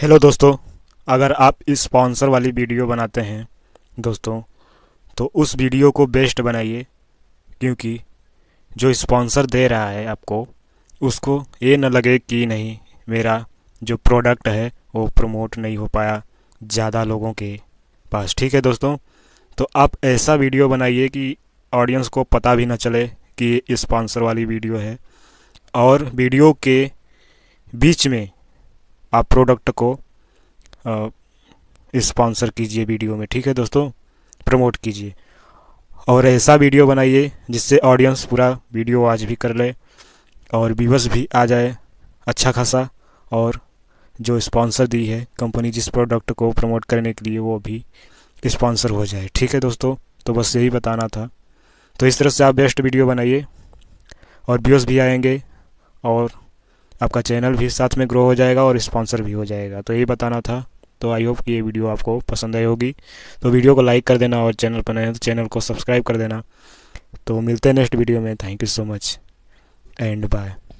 hello दोस्तों अगर आप इस स्पॉन्सर वाली वीडियो बनाते हैं दोस्तों तो उस वीडियो को बेस्ट बनाइए क्योंकि जो स्पॉन्सर दे रहा है आपको उसको ये न लगे कि नहीं मेरा जो प्रोडक्ट है वो प्रमोट नहीं हो पाया ज़्यादा लोगों के पास ठीक है दोस्तों तो आप ऐसा वीडियो बनाइए कि ऑडियंस को पता भी ना चले कि स्पॉन्सर वाली वीडियो है और वीडियो के बीच में आप प्रोडक्ट को इस्पॉन्सर कीजिए वीडियो में ठीक है दोस्तों प्रमोट कीजिए और ऐसा वीडियो बनाइए जिससे ऑडियंस पूरा वीडियो आज भी कर ले और व्यूवर्स भी आ जाए अच्छा खासा और जो स्पॉन्सर दी है कंपनी जिस प्रोडक्ट को प्रमोट करने के लिए वो भी स्पॉन्सर हो जाए ठीक है दोस्तों तो बस यही बताना था तो इस तरह से आप बेस्ट वीडियो बनाइए और व्यूज़ भी आएंगे और आपका चैनल भी साथ में ग्रो हो जाएगा और स्पॉन्सर भी हो जाएगा तो यही बताना था तो आई होप कि ये वीडियो आपको पसंद आई होगी तो वीडियो को लाइक कर देना और चैनल पर नए तो चैनल को सब्सक्राइब कर देना तो मिलते हैं नेक्स्ट वीडियो में thank you so much and bye